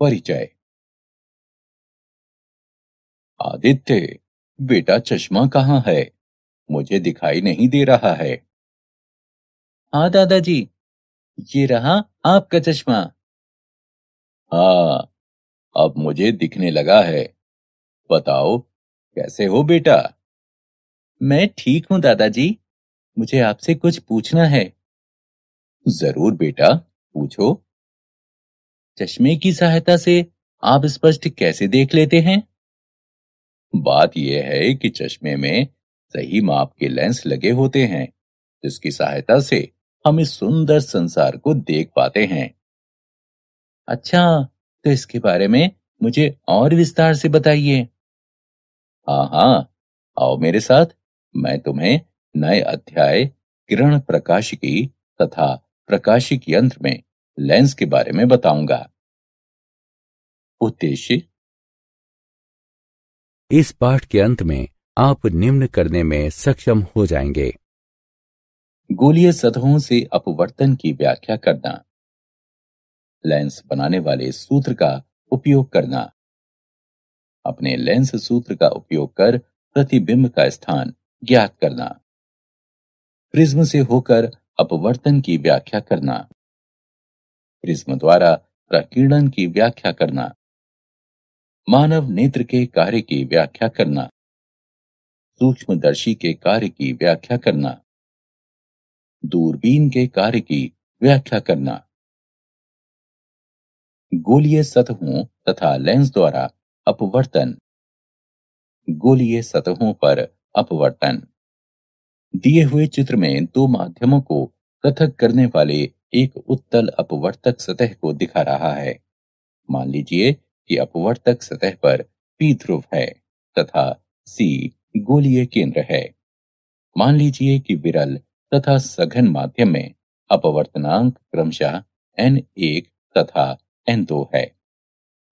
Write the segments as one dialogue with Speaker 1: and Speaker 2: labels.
Speaker 1: परिचय आदित्य
Speaker 2: बेटा चश्मा कहाँ है मुझे दिखाई नहीं दे रहा है
Speaker 1: हाँ दादाजी
Speaker 2: ये रहा आपका चश्मा हाँ अब मुझे दिखने लगा है बताओ कैसे हो बेटा मैं ठीक हूँ दादाजी मुझे आपसे कुछ पूछना है जरूर बेटा पूछो चश्मे की सहायता से आप स्पष्ट कैसे देख लेते हैं बात यह है कि चश्मे में सही माप के लेंस लगे होते हैं जिसकी सहायता से हम इस सुंदर संसार को देख पाते हैं अच्छा तो इसके बारे में मुझे और विस्तार से बताइए हाँ हाँ आओ मेरे साथ मैं तुम्हें नए अध्याय किरण प्रकाशिकी तथा प्रकाशिक यंत्र में लेंस के बारे में बताऊंगा
Speaker 1: उद्देश्य इस पाठ के अंत
Speaker 2: में आप निम्न करने में सक्षम हो जाएंगे गोलीय सतहों से अपवर्तन की व्याख्या करना लेंस बनाने वाले सूत्र का उपयोग करना अपने लेंस सूत्र का उपयोग कर प्रतिबिंब का स्थान ज्ञात करना प्रिज्म से होकर अपवर्तन की व्याख्या करना प्रिज्म द्वारा प्रकीर्णन की व्याख्या करना मानव नेत्र के कार्य की व्याख्या करना
Speaker 1: सूक्ष्मदर्शी के कार्य की व्याख्या करना
Speaker 2: दूरबीन के कार्य की व्याख्या करना गोलीय सतहों तथा लेंस द्वारा अपवर्तन गोलीय सतहों पर अपवर्तन दिए हुए चित्र में दो माध्यमों को पृथक करने वाले एक उत्तल अपवर्तक सतह को दिखा रहा है मान लीजिए कि अपवर्तक सतह पर पी ध्रुव है तथा सी गोलीय केंद्र है मान लीजिए कि विरल तथा सघन माध्यम में अपवर्तनांक क्रमशः एन तथा n2 दो है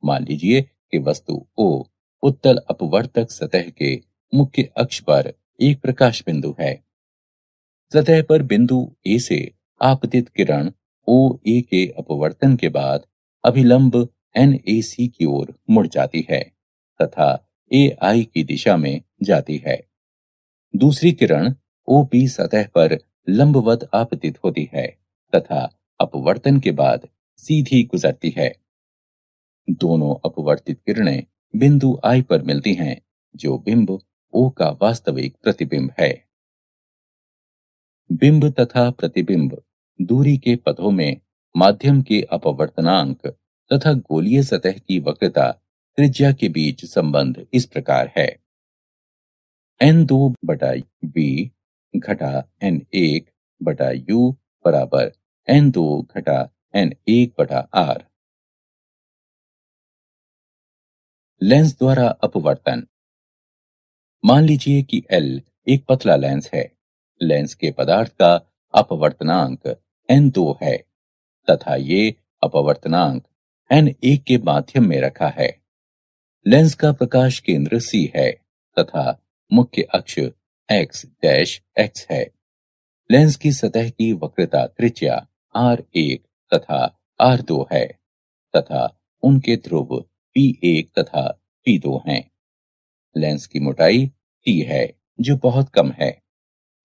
Speaker 2: मान लीजिए कि वस्तु ओ उत्तल अपवर्तक सतह के मुख्य अक्ष पर एक प्रकाश बिंदु है सतह पर बिंदु ए से आपतित किरण ओ ए के अपवर्तन के बाद अभिलंब एन ए सी की ओर मुड़ जाती है तथा ए आई की दिशा में जाती है दूसरी किरण ओ पी सतह पर लंबवत आपतित होती है तथा अपवर्तन के बाद सीधी गुजरती है दोनों अपवर्तित किरणें बिंदु आई पर मिलती हैं जो बिंब ओ का वास्तविक प्रतिबिंब है बिंब तथा प्रतिबिंब दूरी के पथों में माध्यम के अपवर्तनांक तथा गोलीय सतह की वक्रता त्रिज्या के बीच संबंध इस प्रकार है एन दो बटा बी घटा एन एक बटा यू बराबर एन दो घटा एन एक बटा आर
Speaker 1: लेंस द्वारा अपवर्तन
Speaker 2: मान लीजिए कि एल एक पतला लेंस है लेंस के पदार्थ का अपवर्तनांक दो है तथा ये अपवर्तनांक एक के माध्यम में रखा है लेंस का प्रकाश केंद्र सी है तथा मुख्य अक्ष एक्स डैश एक्स है लेंस की सतह की वक्रता त्रिज्या एक तथा आर दो है तथा उनके ध्रुव पी एक तथा पी दो है लेंस की मोटाई टी है जो बहुत कम है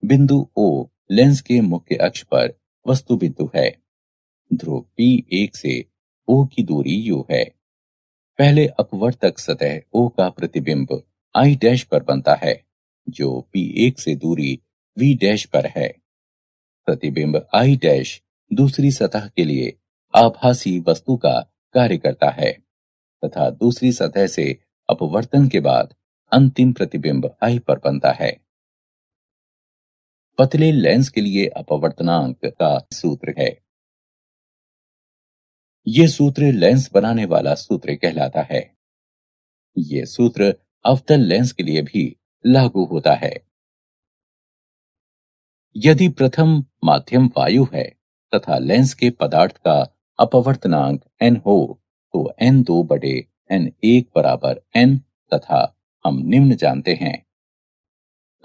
Speaker 2: बिंदु ओ लेंस के मुख्य अक्ष पर वस्तु बिंदु है ध्रुव पी एक से ओ की दूरी यू है पहले अपवर्तक सतह ओ का प्रतिबिंब आई डैश पर बनता है जो पी एक से दूरी वी डैश पर है प्रतिबिंब आई डैश दूसरी सतह के लिए आभासी वस्तु का कार्य करता है तथा दूसरी सतह से अपवर्तन के बाद अंतिम प्रतिबिंब आई पर बनता है पतले लेंस के लिए अपवर्तनांक का सूत्र है यह सूत्र लेंस बनाने वाला सूत्र कहलाता है यह सूत्र अवतल लेंस के लिए भी लागू होता है यदि प्रथम माध्यम वायु है तथा लेंस के पदार्थ का अपवर्तनांक n हो तो n दो बटे एन एक बराबर एन तथा हम निम्न जानते हैं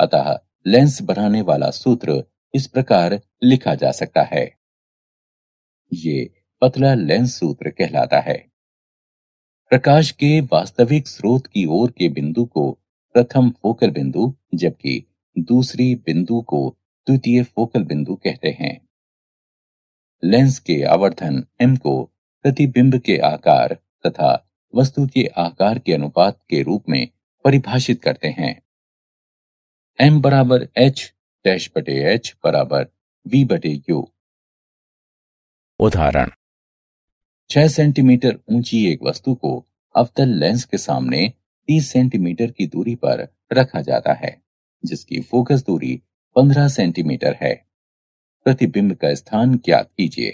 Speaker 2: अतः लेंस बनाने वाला सूत्र इस प्रकार लिखा जा सकता है ये पतला लेंस सूत्र कहलाता है प्रकाश के वास्तविक स्रोत की ओर के बिंदु को प्रथम फोकल बिंदु जबकि दूसरी बिंदु को द्वितीय फोकल बिंदु कहते हैं लेंस के आवर्धन एम को प्रतिबिंब के आकार तथा वस्तु के आकार के अनुपात के रूप में परिभाषित करते हैं एम बराबर एच डैश बटे एच बराबर वी बटे यू उदाहरण छह सेंटीमीटर ऊंची एक वस्तु को अवतल लेंस के सामने तीस सेंटीमीटर की दूरी पर रखा जाता है जिसकी फोकस दूरी पंद्रह सेंटीमीटर है प्रतिबिंब का स्थान ज्ञात कीजिए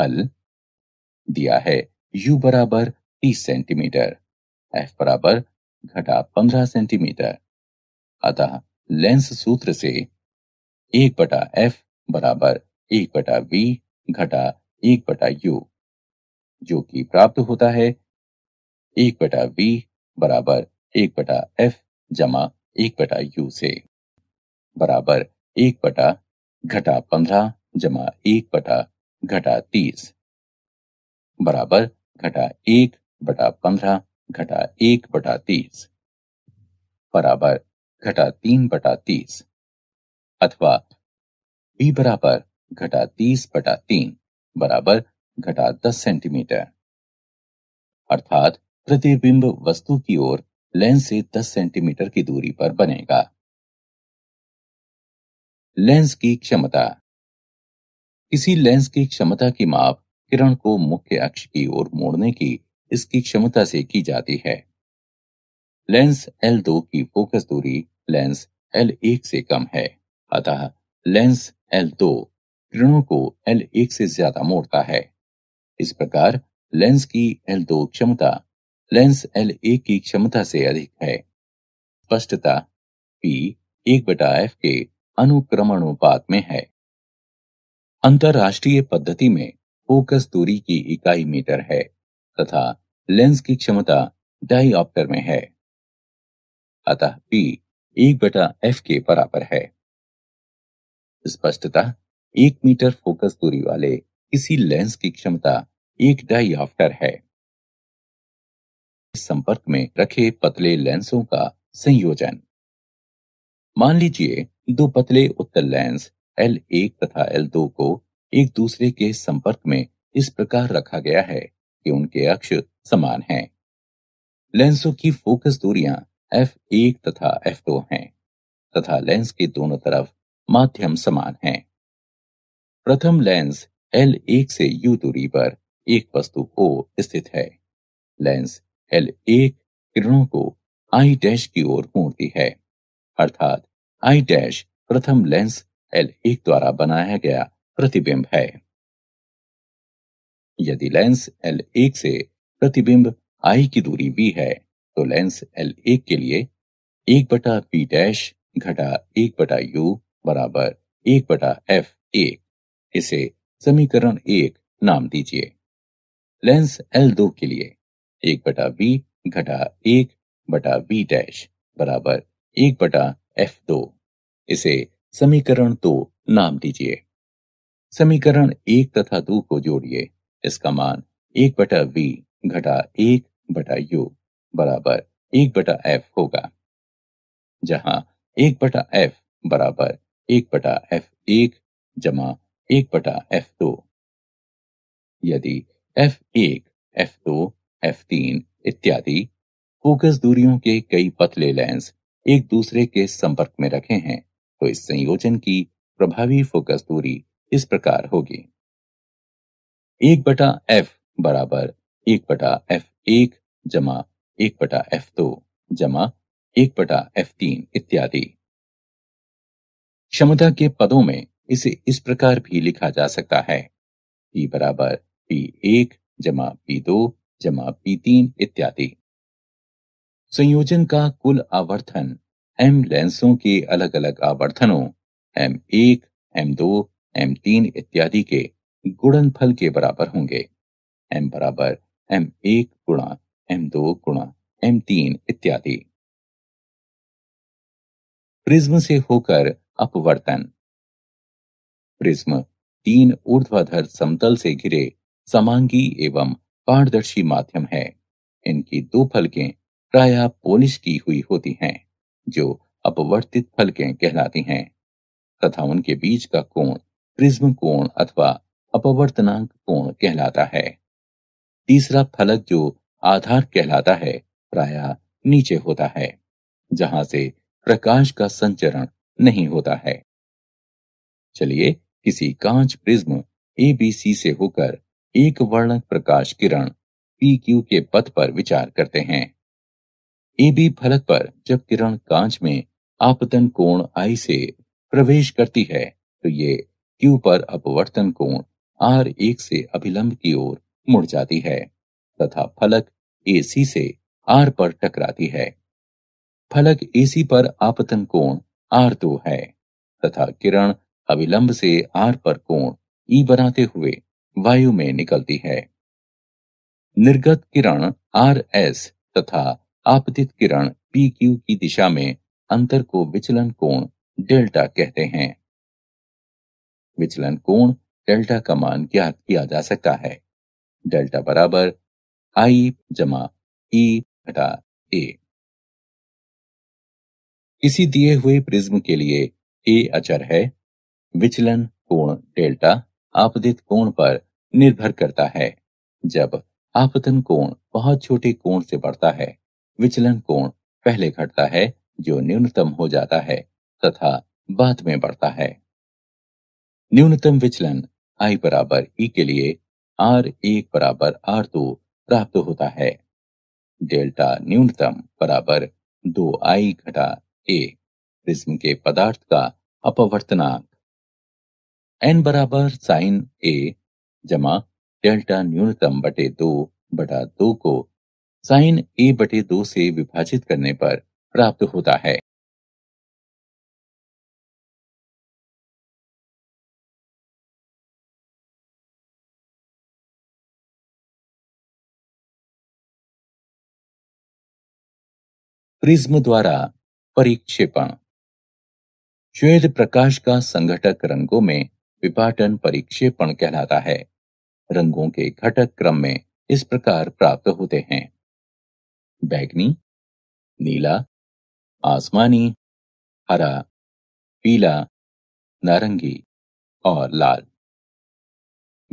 Speaker 2: हल दिया है u बराबर तीस सेंटीमीटर f बराबर घटा पंद्रह सेंटीमीटर अतः लेंस सूत्र से एक बटा एफ बराबर एक बटा वी घटा एक बटा यू जो कि प्राप्त होता है एक बटा वी बराबर एक बटा एफ जमा एक बटा यू से बराबर एक बटा घटा पंद्रह जमा एक बटा घटा तीस बराबर घटा एक बटा पंद्रह घटा एक बटा तीस बराबर घटा तीन बटा तीस अथवा बी बराबर घटा तीस बटा तीन बराबर घटा दस सेंटीमीटर अर्थात प्रतिबिंब वस्तु की ओर लेंस से दस सेंटीमीटर की
Speaker 1: दूरी पर बनेगा लेंस की क्षमता
Speaker 2: किसी लेंस की क्षमता की माप किरण को मुख्य अक्ष की ओर मोड़ने की इसकी क्षमता से की जाती है लेंस एल दो की फोकस दूरी लेंस एल एक से कम है अतः लेंस एल दो किरणों को एल एक से ज्यादा मोड़ता है इस प्रकार लेंस की एल दो क्षमता लेंस एल एक की क्षमता से अधिक है स्पष्टता पी एक बटा एफ के अनुक्रमणोपात में है अंतरराष्ट्रीय पद्धति में फोकस दूरी की इकाई मीटर है तथा लेंस की क्षमता डाई में है अतः P एक बटा एफ के बराबर है स्पष्टता एक मीटर फोकस दूरी वाले किसी लेंस की क्षमता एक डाई ऑफ्टर है इस संपर्क में रखे पतले लेंसों का संयोजन मान लीजिए दो पतले उत्तर लेंस L1 तथा L2 को एक दूसरे के संपर्क में इस प्रकार रखा गया है कि उनके अक्ष समान हैं। लेंसों की फोकस दूरियां एफ एक तथा एफ दो हैं तथा लेंस के दोनों तरफ माध्यम समान हैं। प्रथम लेंस एल एक से यू दूरी पर एक वस्तु ओ स्थित है लेंस एल एक किरणों को आई डैश की ओर मोड़ती है अर्थात आई डैश प्रथम लेंस एल एक द्वारा बनाया गया प्रतिबिंब है यदि लेंस एल एक से प्रतिबिंब आई की दूरी बी है तो लेंस एल ए के लिए एक बटा पी डैश घटा एक बटा यू बराबर एक बटा एफ एक इसे समीकरण एक नाम दीजिए लेंस एल दो के लिए एक बटा बी घटा एक बटा बी डैश बराबर एक बटा एफ दो इसे समीकरण दो तो नाम दीजिए समीकरण एक तथा दो को जोड़िए इसका मान एक बटा बी घटा एक बटा यू बराबर एक बटा एफ होगा जहां एक बटा एफ बराबर एक बटा एफ एक जमा एक बटा एफ दो यदि एफ एक एफ दो एफ तीन इत्यादि फोकस दूरियों के कई पतले लेंस एक दूसरे के संपर्क में रखे हैं तो इस संयोजन की प्रभावी फोकस दूरी इस प्रकार होगी एक बटा एफ बराबर एक बटा एफ एक जमा एक बटा एफ दो जमा एक बटा एफ तीन इत्यादि क्षमता के पदों में इसे इस प्रकार भी लिखा जा सकता है पी बराबर पी एक जमा पी दो जमा पी तीन इत्यादि संयोजन का कुल आवर्धन एम लेंसों के अलग अलग आवर्धनों एम एक एम दो एम तीन इत्यादि के गुणनफल के बराबर होंगे एम बराबर एम एक गुणा एम दो गुणा एम तीन इत्यादि प्रिज्म से होकर अपवर्तन प्रिज्म तीन ऊर्ध्वाधर समतल से घिरे समांगी एवं पारदर्शी माध्यम है इनकी दो फलकें प्राय पोलिश की हुई होती हैं जो अपवर्तित फलकें कहलाती हैं तथा उनके बीच का कोण प्रिज्म कोण अथवा अपवर्तनांक कोण कहलाता है तीसरा फलक जो आधार कहलाता है प्राय नीचे होता है जहां से प्रकाश का संचरण नहीं होता है चलिए किसी कांच प्रिज्म एबीसी से होकर एक वर्णक प्रकाश किरण क्यू के पथ पर विचार करते हैं एबी फलक पर जब किरण कांच में आपतन कोण आई से प्रवेश करती है तो ये क्यू पर अपवर्तन कोण आर एक से अभिलंब की ओर मुड़ जाती है तथा फलक एसी से आर पर टकराती है फलक एसी पर आपतन कोण आर दो है तथा किरण अविलंब से आर पर कोण ई बनाते हुए वायु में निकलती है निर्गत किरण आर एस तथा आपतित किरण पी क्यू की दिशा में अंतर को विचलन कोण डेल्टा कहते हैं विचलन कोण डेल्टा का मान ज्ञात किया जा सकता है डेल्टा बराबर
Speaker 1: आई जमा ई e, घटा ए
Speaker 2: किसी दिए हुए प्रिज्म के लिए ए अचर है विचलन कोण डेल्टा आपदित कोण पर निर्भर करता है जब आपतन कोण बहुत छोटे कोण से बढ़ता है विचलन कोण पहले घटता है जो न्यूनतम हो जाता है तथा बाद में बढ़ता है न्यूनतम विचलन आई बराबर ई e के लिए आर एक बराबर आर दो तो प्राप्त होता है डेल्टा न्यूनतम बराबर दो आई घटा ए प्रिज्म के पदार्थ का अपवर्तनांक एन बराबर साइन ए जमा डेल्टा न्यूनतम बटे दो बटा दो को साइन ए बटे दो से विभाजित करने पर प्राप्त होता है
Speaker 1: प्रिज्म द्वारा
Speaker 2: परीक्षेपण श्वेत प्रकाश का संघटक रंगों में विपाटन परीक्षेपण कहलाता है रंगों के घटक क्रम में इस प्रकार प्राप्त होते हैं बैगनी नीला आसमानी
Speaker 1: हरा पीला नारंगी और लाल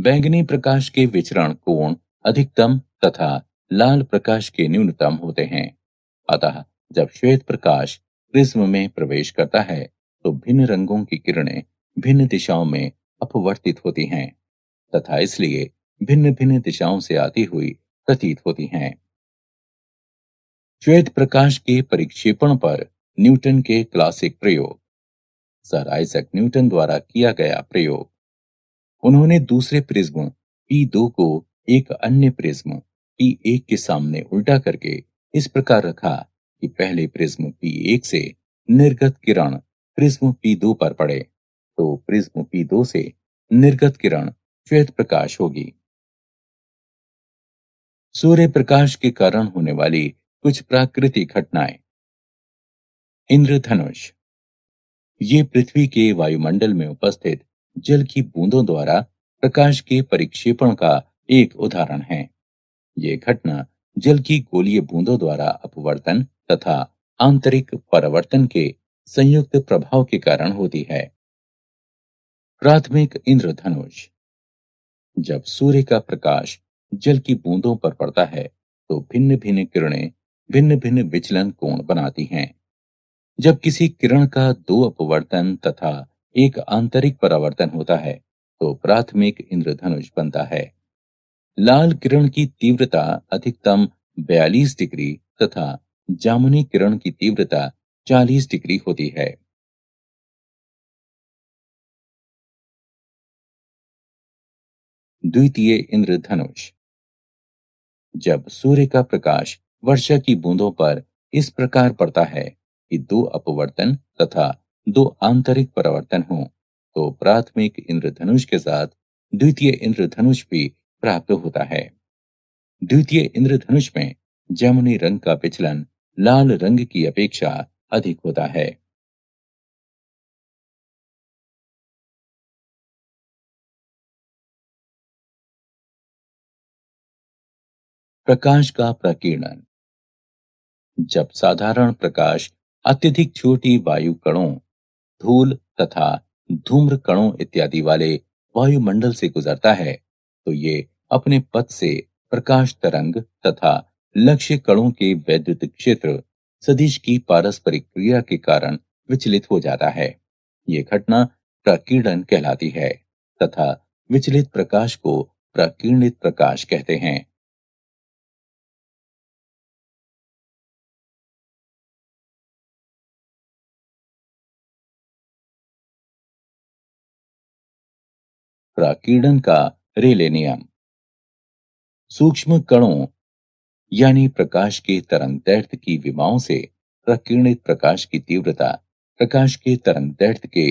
Speaker 2: बैंगनी प्रकाश के विचरण कोण अधिकतम तथा लाल प्रकाश के न्यूनतम होते हैं अतः जब श्वेत प्रकाश प्रिज्म में प्रवेश करता है तो भिन्न रंगों की किरणें भिन्न दिशाओं में अपवर्तित होती हैं तथा इसलिए भिन्न भिन्न दिशाओं से आती हुई प्रतीत होती हैं श्वेत प्रकाश के परिक्षेपण पर न्यूटन के क्लासिक प्रयोग सर आइजक न्यूटन द्वारा किया गया प्रयोग उन्होंने दूसरे प्रिज्म पी दो को एक अन्य प्रिज्म पी एक के सामने उल्टा करके इस प्रकार रखा कि पहले प्रिज्म P1 से निर्गत किरण प्रिज्म P2 पर पड़े तो प्रिज्म P2 से निर्गत किरण श्वेत प्रकाश होगी सूर्य प्रकाश के कारण होने वाली कुछ प्राकृतिक घटनाएं इंद्रधनुष ये पृथ्वी के वायुमंडल में उपस्थित जल की बूंदों द्वारा प्रकाश के परिक्षेपण का एक उदाहरण है ये घटना जल की गोलीय बूंदों द्वारा अपवर्तन तथा आंतरिक परिवर्तन के संयुक्त प्रभाव के कारण होती है प्राथमिक इंद्रधनुष जब सूर्य का प्रकाश जल की बूंदों पर पड़ता है तो भिन्न भिन्न किरणें भिन्न भिन्न विचलन कोण बनाती हैं जब किसी किरण का दो अपवर्तन तथा एक आंतरिक परावर्तन होता है तो प्राथमिक इंद्रधनुष बनता है लाल किरण की तीव्रता अधिकतम 42 डिग्री तथा जामुनी किरण की तीव्रता 40
Speaker 1: डिग्री होती है
Speaker 2: द्वितीय इंद्रधनुष जब सूर्य का प्रकाश वर्षा की बूंदों पर इस प्रकार पड़ता है कि दो अपवर्तन तथा दो आंतरिक परावर्तन हो तो प्राथमिक इंद्रधनुष के साथ द्वितीय इंद्रधनुष भी प्राप्त होता है द्वितीय इंद्रधनुष में जमुनी रंग का विचलन लाल रंग की अपेक्षा अधिक होता है प्रकाश का प्रकीर्णन जब साधारण प्रकाश अत्यधिक छोटी वायु कणों धूल तथा धूम्र कणों इत्यादि वाले वायुमंडल से गुजरता है तो ये अपने पथ से प्रकाश तरंग तथा लक्ष्य कणों के वैद्युत क्षेत्र सदिश की पारस्परिक क्रिया के कारण विचलित हो जाता है ये घटना प्रकीर्णन कहलाती है तथा विचलित प्रकाश को प्रकीर्णित प्रकाश कहते हैं प्रकीर्णन का रेले नियम सूक्ष्म कणों यानी प्रकाश के तरंग दैर्थ की विमाओं से प्रकीर्णित प्रकाश की तीव्रता प्रकाश के तरंग दैर्थ के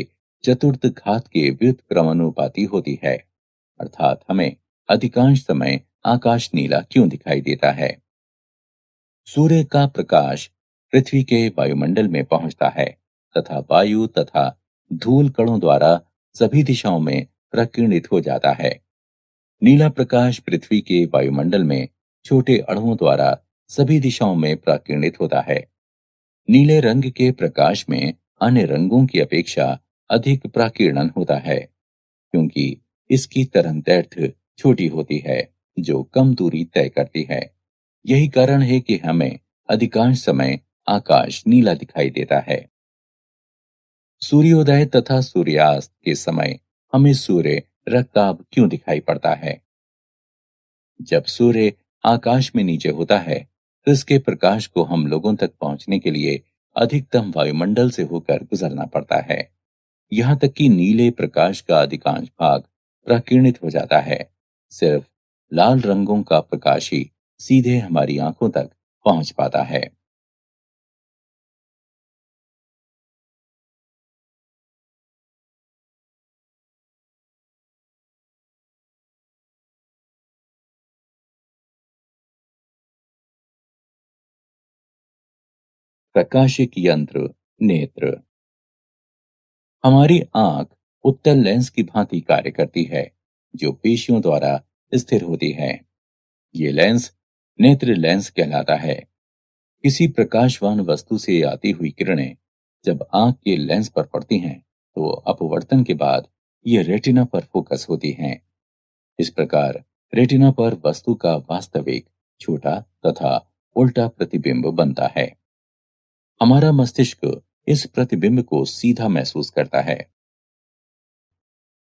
Speaker 2: चतुर्थ घात के व्युत्क्रमानुपाती होती है अर्थात हमें अधिकांश समय आकाश नीला क्यों दिखाई देता है सूर्य का प्रकाश पृथ्वी के वायुमंडल में पहुंचता है तथा वायु तथा धूल कणों द्वारा सभी दिशाओं में प्रकीर्णित हो जाता है नीला प्रकाश पृथ्वी के वायुमंडल में छोटे अणुओं द्वारा सभी दिशाओं में प्राकीर्णित होता है नीले रंग के प्रकाश में अन्य रंगों की अपेक्षा अधिक प्राकीर्णन होता है क्योंकि इसकी तरंगदैर्थ छोटी होती है जो कम दूरी तय करती है यही कारण है कि हमें अधिकांश समय आकाश नीला दिखाई देता है सूर्योदय तथा सूर्यास्त के समय हमें सूर्य रक्ताब क्यों दिखाई पड़ता है जब सूर्य आकाश में नीचे होता है तो इसके प्रकाश को हम लोगों तक पहुंचने के लिए अधिकतम वायुमंडल से होकर गुजरना पड़ता है यहाँ तक कि नीले प्रकाश का अधिकांश भाग प्रकीर्णित हो जाता है सिर्फ लाल रंगों का प्रकाश ही सीधे
Speaker 1: हमारी आंखों तक पहुंच पाता है प्रकाशिक यंत्र
Speaker 2: नेत्र हमारी आंख उत्तर लेंस की भांति कार्य करती है जो पेशियों द्वारा स्थिर होती है ये लेंस नेत्र लेंस कहलाता है किसी प्रकाशवान वस्तु से आती हुई किरणें जब आंख के लेंस पर पड़ती हैं तो अपवर्तन के बाद ये रेटिना पर फोकस होती हैं इस प्रकार रेटिना पर वस्तु का वास्तविक छोटा तथा उल्टा प्रतिबिंब बनता है हमारा मस्तिष्क इस प्रतिबिंब को सीधा महसूस करता है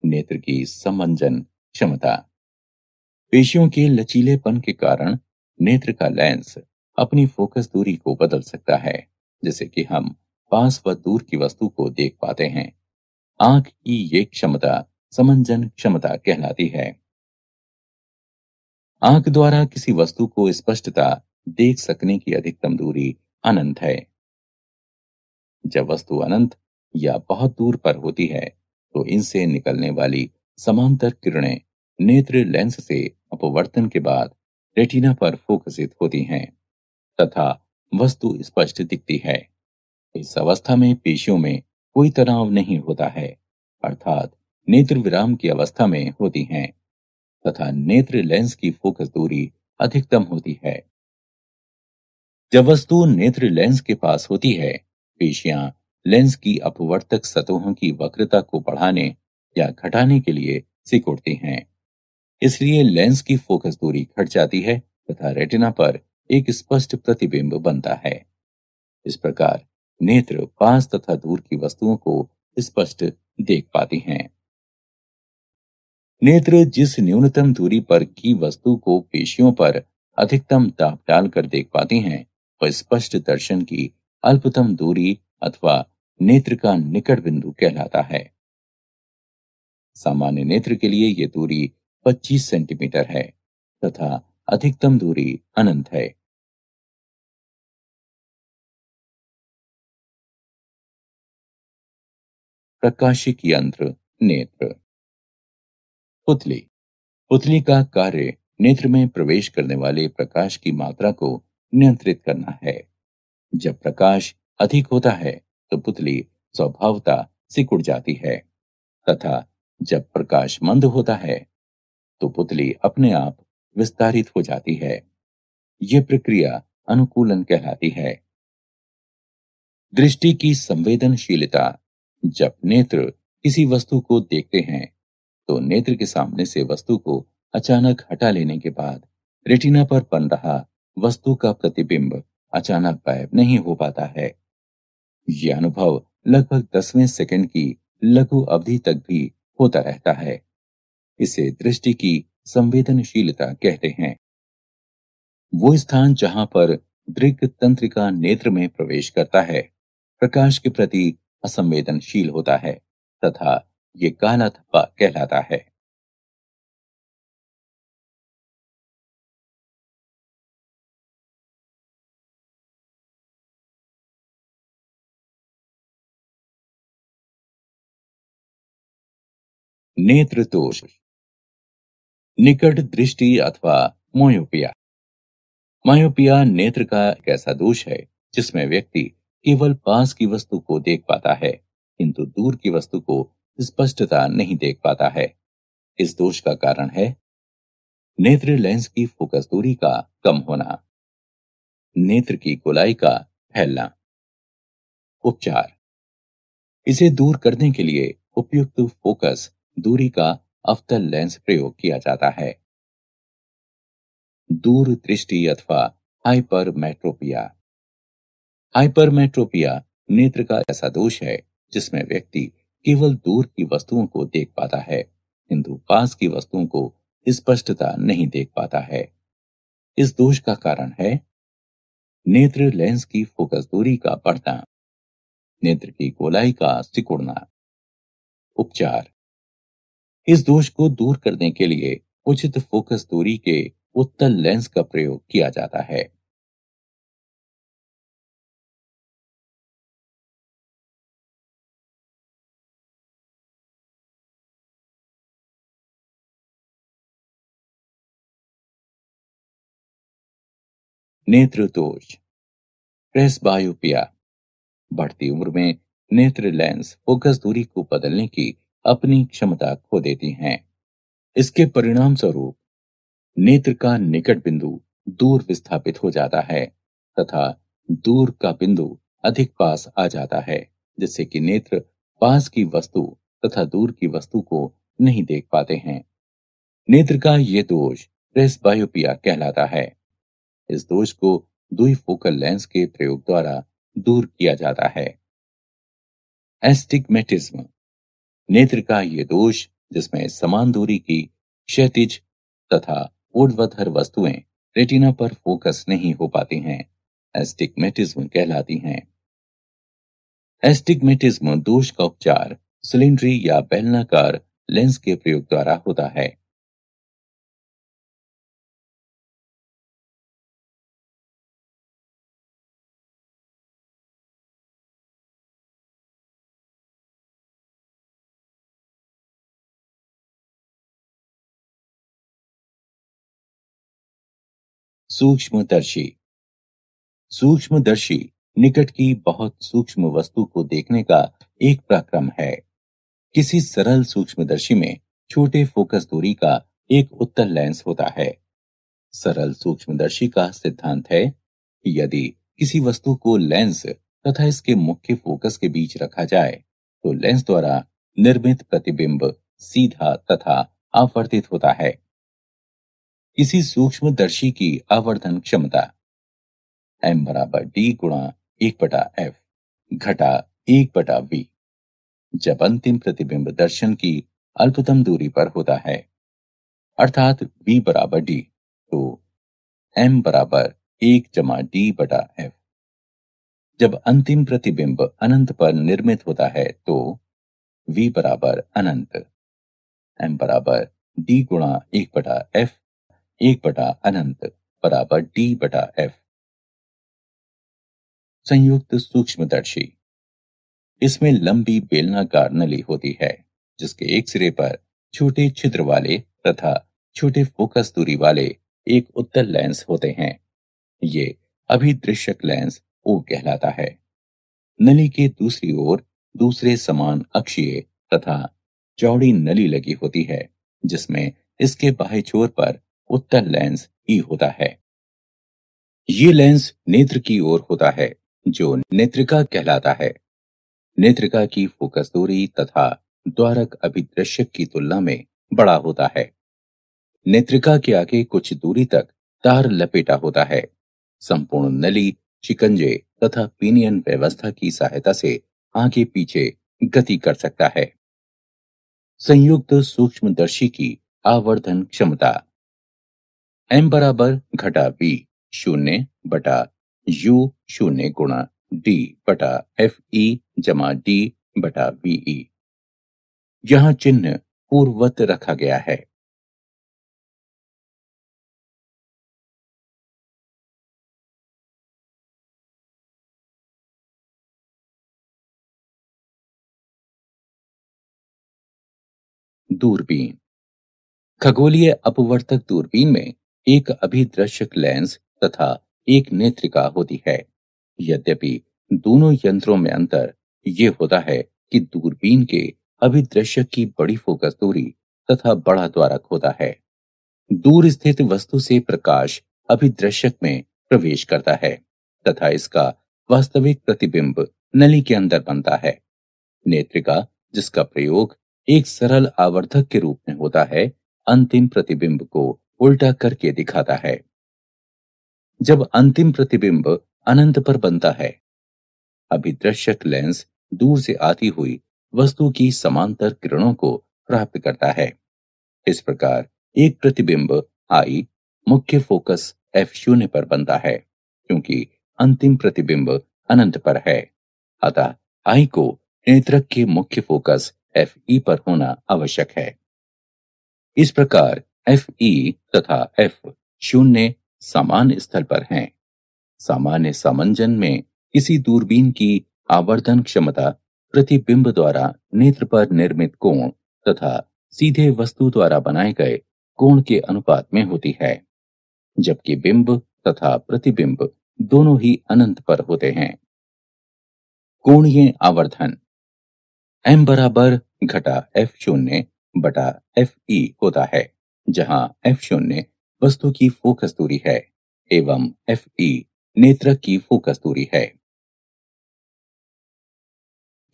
Speaker 2: नेत्र की समंजन क्षमता पेशियों के लचीलेपन के कारण नेत्र का लेंस अपनी फोकस दूरी को बदल सकता है जैसे कि हम पास व दूर की वस्तु को देख पाते हैं आंख की ये क्षमता समंजन क्षमता कहलाती है आंख द्वारा किसी वस्तु को स्पष्टता देख सकने की अधिकतम दूरी अनंत है जब वस्तु अनंत या बहुत दूर पर होती है तो इनसे निकलने वाली समांतर किरणें नेत्र लेंस से अपवर्तन के बाद रेटिना पर फोकसित होती हैं तथा वस्तु स्पष्ट दिखती है इस अवस्था में पेशियों में कोई तनाव नहीं होता है अर्थात नेत्र विराम की अवस्था में होती हैं तथा नेत्र लेंस की फोकस दूरी अधिकतम होती है जब वस्तु नेत्र लेंस के पास होती है पेशियां लेंस की अपवर्तक सतहों की वक्रता को बढ़ाने या घटाने के लिए सिकोड़ती हैं इसलिए लेंस की फोकस दूरी घट जाती है तथा रेटिना पर एक स्पष्ट प्रतिबिंब बनता है इस प्रकार नेत्र पास तथा दूर की वस्तुओं को स्पष्ट देख पाती हैं नेत्र जिस न्यूनतम दूरी पर की वस्तु को पेशियों पर अधिकतम ताप डालकर देख पाती हैं वह स्पष्ट दर्शन की अल्पतम दूरी अथवा नेत्र का निकट बिंदु कहलाता है सामान्य नेत्र के लिए यह दूरी 25 सेंटीमीटर है तथा अधिकतम दूरी अनंत
Speaker 1: है प्रकाशिक यंत्र नेत्र
Speaker 2: पुतली पुतली का कार्य नेत्र में प्रवेश करने वाले प्रकाश की मात्रा को नियंत्रित करना है जब प्रकाश अधिक होता है तो पुतली स्वभावता सिकुड़ जाती है तथा जब प्रकाश मंद होता है तो पुतली अपने आप विस्तारित हो जाती है यह प्रक्रिया अनुकूलन कहलाती है दृष्टि की संवेदनशीलता जब नेत्र किसी वस्तु को देखते हैं तो नेत्र के सामने से वस्तु को अचानक हटा लेने के बाद रेटिना पर बन रहा वस्तु का प्रतिबिंब अचानक गायब नहीं हो पाता है यह अनुभव लगभग दसवें सेकंड की लघु अवधि तक भी होता रहता है इसे दृष्टि की संवेदनशीलता कहते हैं वो स्थान जहां पर दृग तंत्र का नेत्र में प्रवेश करता है प्रकाश के प्रति असंवेदनशील होता है तथा ये काला थप्पा कहलाता है
Speaker 1: नेत्र दोष
Speaker 2: निकट दृष्टि अथवा मोयोपिया मायोपिया नेत्र का ऐसा दोष है जिसमें व्यक्ति केवल पास की वस्तु को देख पाता है किंतु दूर की वस्तु को स्पष्टता नहीं देख पाता है इस दोष का कारण है नेत्र लेंस की फोकस दूरी का कम होना नेत्र की गोलाई का फैलना उपचार इसे दूर करने के लिए उपयुक्त फोकस दूरी का अवतल लेंस प्रयोग किया जाता है दूर दृष्टि अथवा हाइपरमेट्रोपिया हाइपरमेट्रोपिया नेत्र का ऐसा दोष है जिसमें व्यक्ति केवल दूर की वस्तुओं को देख पाता है किंतु पास की वस्तुओं को स्पष्टता नहीं देख पाता है इस दोष का कारण है नेत्र लेंस की फोकस दूरी का बढ़ना नेत्र की गोलाई का सिकुड़ना उपचार इस दोष को दूर करने के लिए उचित फोकस दूरी के उत्तल लेंस का प्रयोग किया जाता है नेत्र दोष प्रेसबायोपिया बढ़ती उम्र में नेत्र लेंस फोकस दूरी को बदलने की अपनी क्षमता खो देती हैं इसके परिणाम स्वरूप नेत्र का निकट बिंदु दूर विस्थापित हो जाता है तथा दूर का बिंदु अधिक पास आ जाता है जिससे कि नेत्र पास की वस्तु तथा दूर की वस्तु को नहीं देख पाते हैं नेत्र का ये दोष बायोपिया कहलाता है इस दोष को दुई फोकल लेंस के प्रयोग द्वारा दूर किया जाता है एस्टिग्मेटिज्म नेत्र का ये दोष जिसमें समान दूरी की क्षतिज तथा ऊर्ध्वधर वस्तुएं रेटिना पर फोकस नहीं हो पाती हैं एस्टिग्मेटिज्म कहलाती हैं एस्टिग्मेटिज्म दोष का उपचार सिलेंड्री या बेलनाकार लेंस के प्रयोग द्वारा
Speaker 1: होता है सूक्ष्मदर्शी
Speaker 2: सूक्ष्मदर्शी निकट की बहुत सूक्ष्म वस्तु को देखने का एक प्रक्रम है किसी सरल सूक्ष्मदर्शी में छोटे फोकस दूरी का एक उत्तल लेंस होता है सरल सूक्ष्मदर्शी का सिद्धांत है कि यदि किसी वस्तु को लेंस तथा इसके मुख्य फोकस के बीच रखा जाए तो लेंस द्वारा निर्मित प्रतिबिंब सीधा तथा आवर्तित होता है सूक्ष्म सूक्ष्मदर्शी की आवर्धन क्षमता एम बराबर डी गुणा एक बटा एफ घटा एक बटा बी जब अंतिम प्रतिबिंब दर्शन की अल्पतम दूरी पर होता है अर्थात बी बराबर डी तो एम बराबर एक जमा डी बटा एफ जब अंतिम प्रतिबिंब अनंत पर निर्मित होता है तो वी बराबर अनंत एम बराबर डी गुणा एक बटा एफ एक बटा अनंत बराबर डी बटा एफ संयुक्त सूक्ष्मदर्शी इसमें लंबी बेलनाकार नली होती है जिसके एक सिरे पर छोटे छिद्र वाले तथा छोटे फोकस दूरी वाले एक उत्तल लेंस होते हैं ये अभिदृश्यक लेंस ओ कहलाता है नली के दूसरी ओर दूसरे समान अक्षीय तथा चौड़ी नली लगी होती है जिसमें इसके बाहे छोर पर उत्तर लेंस ही e होता है ये लेंस नेत्र की ओर होता है जो नेत्रिका कहलाता है नेत्रिका की फोकस दूरी तथा द्वारक अभिदृश्य की तुलना में बड़ा होता है नेत्रिका के आगे कुछ दूरी तक तार लपेटा होता है संपूर्ण नली चिकंजे तथा पीनियन व्यवस्था की सहायता से आगे पीछे गति कर सकता है संयुक्त सूक्ष्मदर्शी की आवर्धन क्षमता एम बराबर घटा बी शून्य बटा यू शून्य गुणा डी बटा एफ ई e जमा डी बटा ई e। यहां चिन्ह पूर्ववत रखा गया
Speaker 1: है दूरबीन
Speaker 2: खगोलीय अपवर्तक दूरबीन में एक अभिदृश्यक लेंस तथा एक नेत्रिका होती है यद्यपि दोनों यंत्रों में अंतर ये होता है कि दूरबीन के अभिदृश्यक की बड़ी फोकस दूरी तथा बड़ा द्वारक होता है दूर स्थित वस्तु से प्रकाश अभिदृश्यक में प्रवेश करता है तथा इसका वास्तविक प्रतिबिंब नली के अंदर बनता है नेत्रिका जिसका प्रयोग एक सरल आवर्धक के रूप में होता है अंतिम प्रतिबिंब को उल्टा करके दिखाता है जब अंतिम प्रतिबिंब अनंत पर बनता है अभिदृश्यक लेंस दूर से आती हुई वस्तु की समांतर किरणों को प्राप्त करता है इस प्रकार एक प्रतिबिंब आई मुख्य फोकस एफ शून्य पर बनता है क्योंकि अंतिम प्रतिबिंब अनंत पर है अतः आई को नेत्रक के मुख्य फोकस एफ ई e पर होना आवश्यक है इस प्रकार एफ ई तथा एफ शून्य सामान्य स्थल पर हैं। सामान्य सामंजन में किसी दूरबीन की आवर्धन क्षमता प्रतिबिंब द्वारा नेत्र पर निर्मित कोण तथा सीधे वस्तु द्वारा बनाए गए कोण के अनुपात में होती है जबकि बिंब तथा प्रतिबिंब दोनों ही अनंत पर होते हैं कोणीय आवर्धन एम बराबर घटा एफ शून्य बटा एफ ई होता है जहां एफ शून्य वस्तु की फोकस दूरी है एवं एफ
Speaker 1: ई e नेत्र की फोकस दूरी है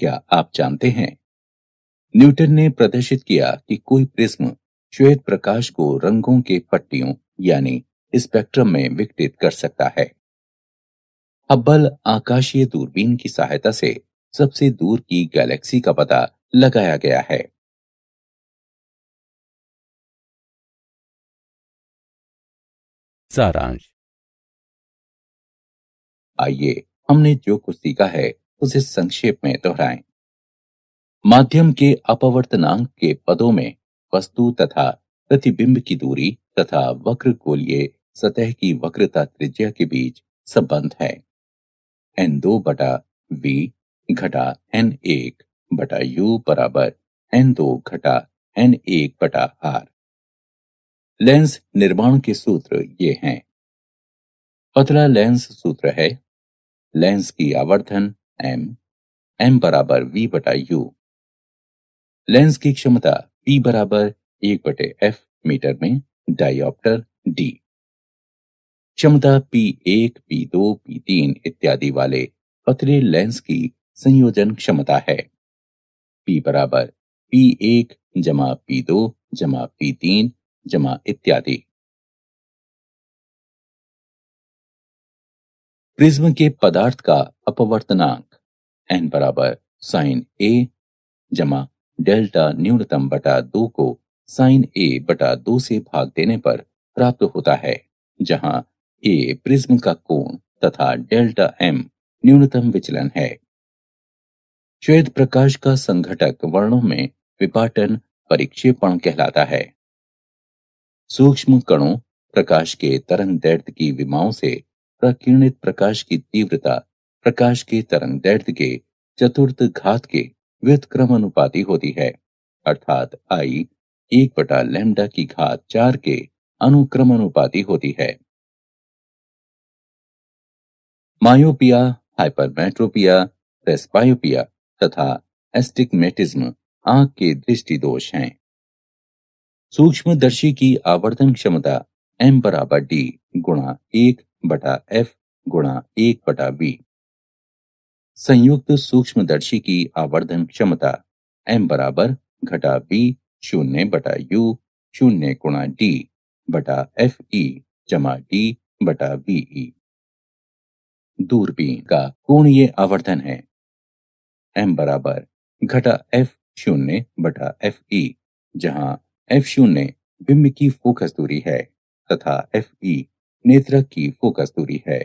Speaker 2: क्या आप जानते हैं न्यूटन ने प्रदर्शित किया कि कोई प्रिज्म श्वेत प्रकाश को रंगों के पट्टियों यानी स्पेक्ट्रम में विकटित कर सकता है हब्बल आकाशीय दूरबीन की सहायता से सबसे
Speaker 1: दूर की गैलेक्सी का पता लगाया गया है सारांश
Speaker 2: आइए हमने जो कुछ सीखा है उसे संक्षेप में दोहराएं। माध्यम के अपवर्तनांक के पदों में वस्तु तथा प्रतिबिंब की दूरी तथा वक्र गोलीय सतह की वक्रता त्रिज्या के बीच संबंध है एन दो बटा वी घटा एन एक बटा यू बराबर एन दो घटा एन एक बटा आर लेंस निर्माण के सूत्र ये हैं पतला लेंस सूत्र है लेंस की आवर्धन एम एम बराबर वी बटा यू लेंस की क्षमता पी बराबर एक बटे एफ मीटर में डायोप्टर डी क्षमता पी एक पी दो पी तीन इत्यादि वाले पतले लेंस की संयोजन क्षमता है पी बराबर पी एक जमा पी दो जमा पी
Speaker 1: तीन जमा इत्यादि
Speaker 2: प्रिज्म के पदार्थ का अपवर्तनांक एन बराबर साइन ए जमा डेल्टा न्यूनतम बटा दो को साइन ए बटा दो से भाग देने पर प्राप्त होता है जहां ए प्रिज्म का कोण तथा डेल्टा एम न्यूनतम विचलन है श्वेत प्रकाश का संघटक वर्णों में विपाटन परिक्षेपण कहलाता है सूक्ष्म कणों प्रकाश के तरंग दैर्ध्य की विमाओं से प्रकीर्णित प्रकाश की तीव्रता प्रकाश के तरंग दैर्ध्य के चतुर्थ घात के व्युत्क्रम अनुपाति होती है अर्थात आई एक बटा लेमडा की घात चार के अनुक्रम अनुपाति होती है मायोपिया हाइपरमेट्रोपिया रेस्पायोपिया तथा एस्टिकमेटिज्म आंख के दृष्टि दोष हैं सूक्ष्मदर्शी की आवर्धन क्षमता एम बराबर डी गुणा एक बटा एफ गुणा एक बटा बी संयुक्त सूक्ष्मदर्शी की आवर्धन क्षमता एम बराबर घटा बी शून्य बटा यू शून्य गुणा डी बटा एफ ई e जमा डी बटा बी ई e। दूरबीन का कोणीय आवर्धन है एम बराबर घटा एफ शून्य बटा एफ ई e, जहां एफ शून्य बिंब की फोकस दूरी है तथा एफ ई e नेत्र की फोकस दूरी
Speaker 1: है